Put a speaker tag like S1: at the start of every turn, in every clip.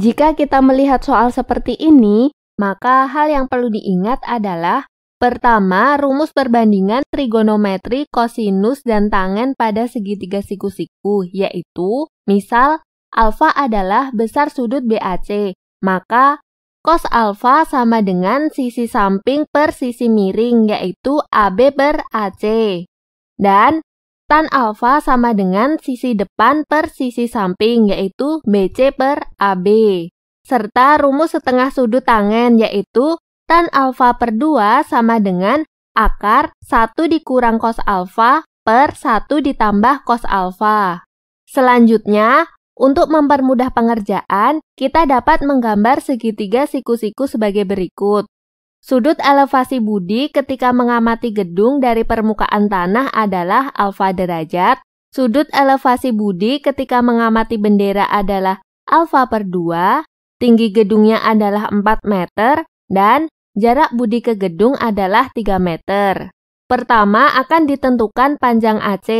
S1: Jika kita melihat soal seperti ini, maka hal yang perlu diingat adalah pertama, rumus perbandingan trigonometri kosinus dan tangen pada segitiga siku-siku, yaitu misal alfa adalah besar sudut BAC, maka cos alfa sama dengan sisi samping per sisi miring, yaitu AB per AC. Dan Tan alfa sama dengan sisi depan per sisi samping yaitu BC per AB. Serta rumus setengah sudut tangen yaitu tan alfa per 2 sama dengan akar 1 dikurang cos alfa per 1 ditambah cos alfa. Selanjutnya, untuk mempermudah pengerjaan, kita dapat menggambar segitiga siku-siku sebagai berikut. Sudut elevasi budi ketika mengamati gedung dari permukaan tanah adalah alfa derajat, sudut elevasi budi ketika mengamati bendera adalah alfa per 2, tinggi gedungnya adalah 4 meter, dan jarak budi ke gedung adalah 3 meter. Pertama akan ditentukan panjang AC.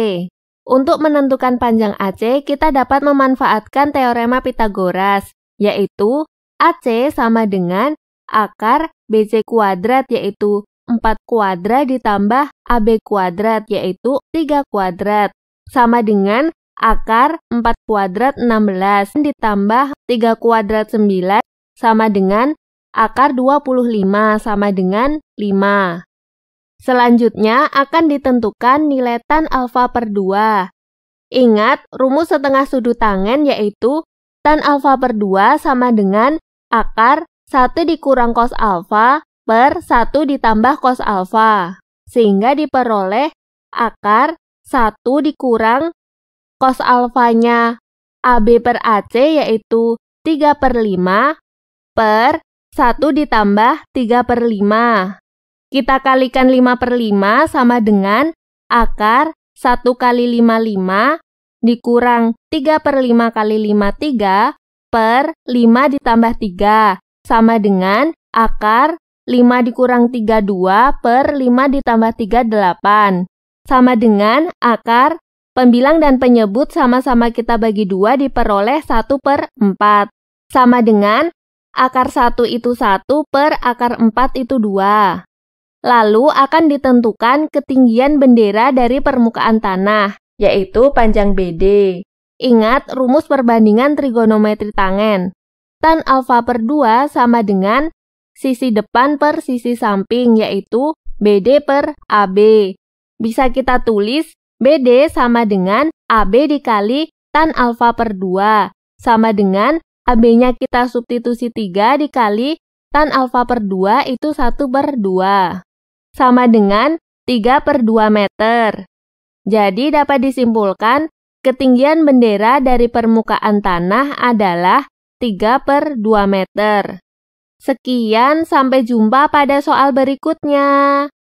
S1: Untuk menentukan panjang AC, kita dapat memanfaatkan teorema Pitagoras, yaitu AC sama dengan akar BC kuadrat yaitu 4 kuadrat ditambah AB kuadrat yaitu 3 kuadrat. Sama dengan akar 4 kuadrat 16 ditambah 3 kuadrat 9 sama dengan akar 25 sama dengan 5. Selanjutnya akan ditentukan nilai tan alfa per 2. Ingat, rumus setengah sudut tangen yaitu tan alfa per 2 sama dengan akar 1 dikurang cos alfa per 1 ditambah cos alfa, sehingga diperoleh akar 1 dikurang cos alfanya AB per AC yaitu 3 per 5 per 1 ditambah 3 per 5. Kita kalikan 5 per 5 sama dengan akar 1 kali 5 5 dikurang 3 per 5 kali 5 3 per 5 ditambah 3 sama dengan akar 5 dikurang 32 per 5 ditambah 38. Sama dengan akar pembilang dan penyebut sama-sama kita bagi 2 diperoleh 1 per 4. Sama dengan akar 1 itu 1 per akar 4 itu 2. Lalu akan ditentukan ketinggian bendera dari permukaan tanah, yaitu panjang BD. Ingat rumus perbandingan trigonometri tangen tan alfa per 2 sama dengan sisi depan per sisi samping yaitu BD per AB. Bisa kita tulis BD sama dengan AB dikali tan alfa per 2 sama dengan AB-nya kita substitusi 3 dikali tan alfa per 2 itu 1 per 2 sama dengan 3 per 2 meter. Jadi dapat disimpulkan ketinggian bendera dari permukaan tanah adalah 3 per 2 meter. Sekian, sampai jumpa pada soal berikutnya.